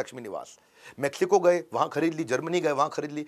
लक्ष्मी निवास मेक्सिको गए वहाँ खरीद ली जर्मनी गए वहाँ खरीद ली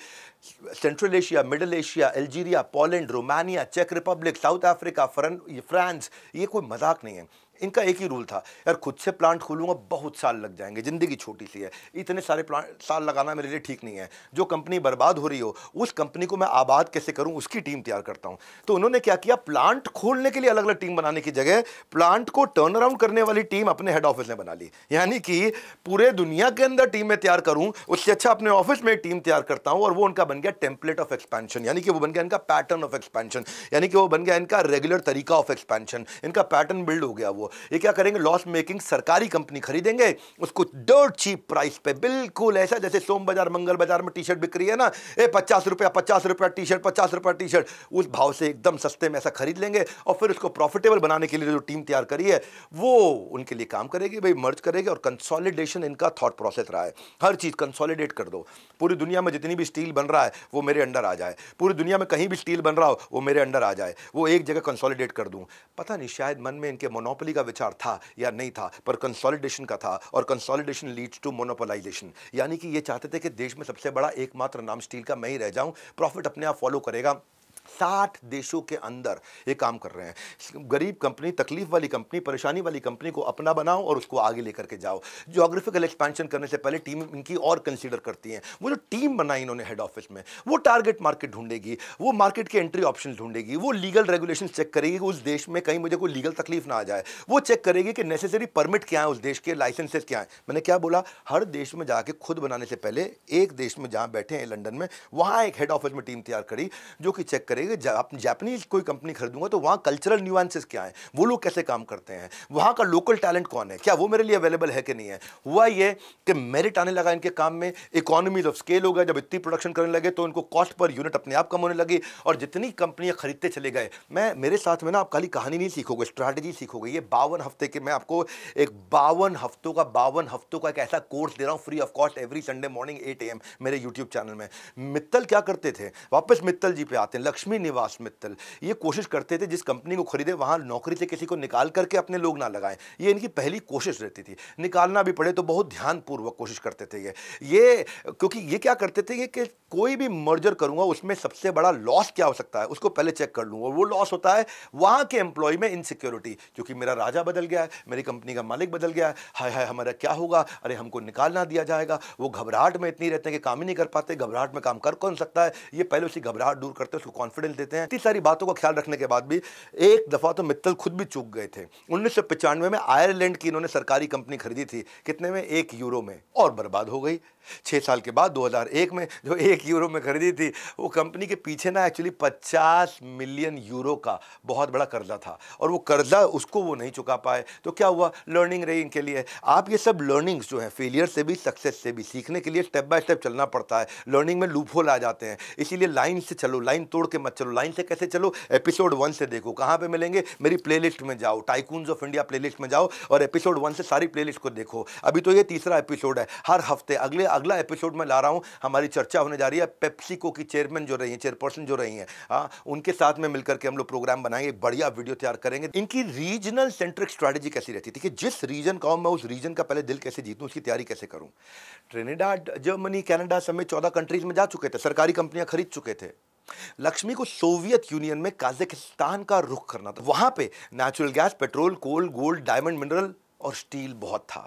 central Asia middle Asia Algeria Poland Romania चेक रिपब्लिक साउथ अफ्रीका फ्रांस ये कोई मजाक नहीं है इनका एक ही रूल था यार खुद से प्लांट खोलूंगा बहुत साल लग जाएंगे ज़िंदगी छोटी सी है इतने सारे प्लांट साल लगाना मेरे लिए ठीक नहीं है जो कंपनी बर्बाद हो रही हो उस कंपनी को मैं आबाद कैसे करूं उसकी टीम तैयार करता हूं तो उन्होंने क्या किया प्लांट खोलने के लिए अलग अलग टीम बनाने की जगह प्लांट को टर्न अराउंड करने वाली टीम अपने हेड ऑफिस ने बना ली यानी कि पूरे दुनिया के अंदर टीम में तैयार करूँ उससे अच्छा अपने ऑफिस में टीम तैयार करता हूँ और वो उनका बन गया टेम्पलेट ऑफ एक्सपेंशन यानी कि वो बन गया इनका पैटर्न ऑफ एक्सपेंशन यानी कि वो बन गया इनका रेगुलर तरीका ऑफ एक्सपेंशन इनका पैटर्न बिल्ड हो गया वो ये क्या करेंगे लॉस मेकिंग सरकारी कंपनी खरीदेंगे उसको डर्ट चीप प्राइस पे बिल्कुल ऐसा जैसे सोम बाजार मंगल बाजार में टी शर्ट बिक रही है ना ए पचास रुपया पचास रुपया टी शर्ट पचास रुपया टी शर्ट उस भाव से एकदम सस्ते में ऐसा खरीद लेंगे और फिर उसको प्रॉफिटेबल बनाने के लिए जो टीम तैयार करी है वो उनके लिए काम करेगी भाई मर्ज करेगी और कंसोलिडेशन इनका थॉट प्रोसेस रहा है हर चीज़ कंसोलिडेट कर दो पूरी दुनिया में जितनी भी स्टील बन रहा है वो मेरे अंडर आ जाए पूरी दुनिया में कहीं भी स्टील बन रहा हो वो मेरे अंडर आ जाए वो एक जगह कंसोलिडेट कर दूँ पता नहीं शायद मन में इनके मोनोपली का विचार था या नहीं था पर कंसोलिडेशन का था और कंसोलिडेशन लीड्स टू मोनोपोलाइजेशन यानी कि ये चाहते थे कि देश में सबसे बड़ा एकमात्र नाम स्टील का मैं ही रह जाऊं प्रॉफिट अपने आप फॉलो करेगा साठ देशों के अंदर ये काम कर रहे हैं गरीब कंपनी तकलीफ वाली कंपनी परेशानी वाली कंपनी को अपना बनाओ और उसको आगे लेकर के जाओ जोग्राफिकल एक्सपेंशन करने से पहले टीम इनकी और कंसिडर करती है वो जो टीम बनाई इन्होंने हेड ऑफिस में वो टारगेट मार्केट ढूंढेगी वो मार्केट के एंट्री ऑप्शन ढूंढेगी वो लीगल रेगुलेशन चेक करेगी उस देश में कहीं मुझे कोई लीगल तकलीफ ना आ जाए वो चेक करेगी कि नेसेसरी परमिट क्या है उस देश के लाइसेंसेस क्या है मैंने क्या बोला हर देश में जाके खुद बनाने से पहले एक देश में जहाँ बैठे हैं लंडन में वहाँ एक हेड ऑफिस में टीम तैयार करी जो कि चेक करेगा जाप, जापानीज कोई कंपनी खरीदूंगा तो वहाँ कल्चरल न्यूएंसेस क्या हैं वो लोग कैसे काम करते हैं वहाँ का लोकल टैलेंट कौन है क्या वो मेरे लिए अवेलेबल है कि नहीं है हुआ ये कि मेरिट आने लगा इनके काम में इकोनॉमीज ऑफ स्केल हो गया जब इतनी प्रोडक्शन करने लगे तो इनको कॉस्ट पर यूनिट अपने आप कम होने लगी और जितनी कंपनियाँ खरीदते चले गए मैं मेरे साथ में ना आप खाली कहानी नहीं सीखोगे स्ट्रैटेजी सीखोगे ये बावन हफ्ते के मैं आपको एक बावन हफ्तों का बावन हफ्तों का एक ऐसा कोर्स दे रहा हूँ free of cost every Sunday morning at a मेरे यूट्यूब चैनल में मित्तल क्या करते थे वापस मित्तल जी पे आते हैं लक्ष्मी लक्ष्मी निवास मित्तल ये कोशिश करते थे जिस कंपनी को खरीदे वहाँ नौकरी से किसी को निकाल करके अपने लोग ना लगाएं ये इनकी पहली कोशिश रहती थी निकालना भी पड़े तो बहुत ध्यानपूर्वक कोशिश करते थे ये ये क्योंकि ये क्या करते थे ये कि कोई भी मर्जर करूँगा उसमें सबसे बड़ा लॉस क्या हो सकता है उसको पहले चेक कर लूँगा वो लॉस होता है वहाँ के एम्प्लॉय में इनसिक्योरिटी क्योंकि मेरा राजा बदल गया है मेरी कंपनी का मालिक बदल गया है हाय हाय हमारा क्या होगा अरे हमको निकालना दिया जाएगा वो घबराहट में इतनी रहते हैं कि काम ही नहीं कर पाते घबराहट में काम कर कौन सकता है ये पहले उसी घबराहट दूर करते उसको कॉन्फिडेंस कॉन्फिडेंस देते हैं इतनी सारी बातों का ख्याल रखने के बाद भी एक दफ़ा तो मित्तल खुद भी चूक गए थे उन्नीस में आयरलैंड की इन्होंने सरकारी कंपनी खरीदी थी कितने में एक यूरो में और बर्बाद हो गई छः साल के बाद 2001 में जो एक यूरो में खरीदी थी वो कंपनी के पीछे ना एक्चुअली 50 मिलियन यूरो का बहुत बड़ा कर्जा था और वो कर्जा उसको वो नहीं चुका पाए तो क्या हुआ लर्निंग रही इनके लिए आप ये सब लर्निंग्स जो है फेलियर से भी सक्सेस से भी सीखने के लिए स्टेप बाय स्टेप चलना पड़ता है लर्निंग में लूप होल आ जाते हैं इसीलिए लाइन से चलो लाइन तोड़ के मत चलो लाइन से कैसे चलो एपिसोड वन से देखो कहाँ पे मिलेंगे मेरी प्लेलिस्ट में जाओ टाइकून्स ऑफ इंडिया प्लेलिस्ट में जाओ और एपिसोड वन से सारी प्लेलिस्ट को देखो अभी तो ये तीसरा एपिसोड है हर हफ्ते अगले अगला एपिसोड में ला रहा हूँ हमारी चर्चा होने जा रही है पेप्सिको की चेयरमैन जो रही हैं चेयरपर्सन जो रही हैं हाँ उनके साथ में मिलकर के हम लोग प्रोग्राम बनाएंगे बढ़िया वीडियो तैयार करेंगे इनकी रीजनल सेंट्रिक स्ट्रैटेजी कैसी रहती थी कि जिस रीजन का हूँ मैं उस रीजन का पहले दिल कैसे जीतूँ उसकी तैयारी कैसे करूँ ट्रेनेडाड जर्मनी कैनेडा समेत चौदह कंट्रीज में जा चुके थे सरकारी कंपनियां खरीद चुके थे लक्ष्मी को सोवियत यूनियन में काजिकिस्तान का रुख करना था वहां पे natural gas petrol coal gold diamond mineral और स्टील बहुत था